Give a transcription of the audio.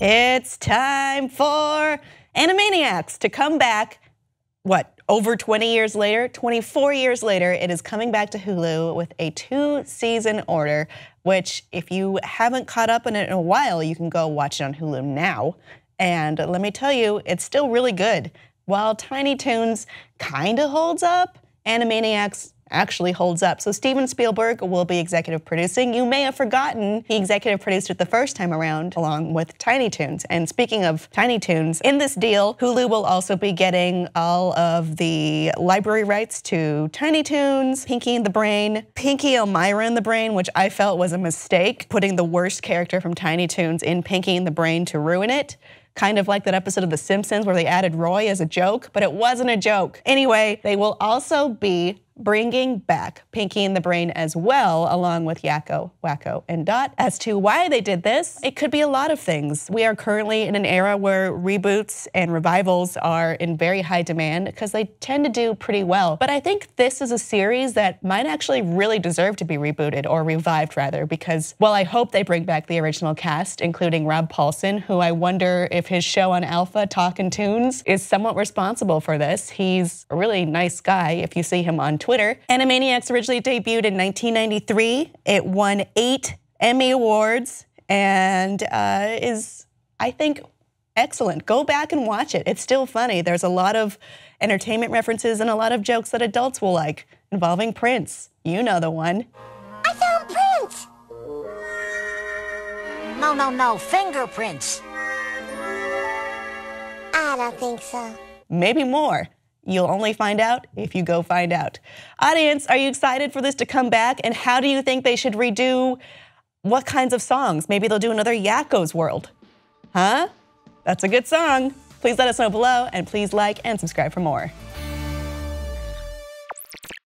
It's time for Animaniacs to come back. What? Over 20 years later, 24 years later, it is coming back to Hulu with a two season order, which, if you haven't caught up on it in a while, you can go watch it on Hulu now. And let me tell you, it's still really good. While Tiny Toons kind of holds up, Animaniacs actually holds up. So Steven Spielberg will be executive producing. You may have forgotten he executive produced it the first time around along with Tiny Toons. And speaking of Tiny Toons, in this deal, Hulu will also be getting all of the library rights to Tiny Toons, Pinky and the Brain, Pinky Elmira and the Brain, which I felt was a mistake, putting the worst character from Tiny Toons in Pinky and the Brain to ruin it kind of like that episode of The Simpsons where they added Roy as a joke, but it wasn't a joke. Anyway, they will also be bringing back Pinky and the Brain as well, along with Yakko, Wacko, and Dot. As to why they did this, it could be a lot of things. We are currently in an era where reboots and revivals are in very high demand because they tend to do pretty well. But I think this is a series that might actually really deserve to be rebooted or revived rather, because while I hope they bring back the original cast, including Rob Paulson, who I wonder if his show on Alpha, Talkin' Tunes, is somewhat responsible for this. He's a really nice guy if you see him on Twitter. Animaniacs originally debuted in 1993. It won eight Emmy Awards and uh, is, I think, excellent. Go back and watch it. It's still funny. There's a lot of entertainment references and a lot of jokes that adults will like involving Prince. You know the one. I found Prince! No, no, no, fingerprints don't think so. Maybe more. You'll only find out if you go find out. Audience, are you excited for this to come back? And how do you think they should redo what kinds of songs? Maybe they'll do another Yakko's World. Huh? That's a good song. Please let us know below and please like and subscribe for more.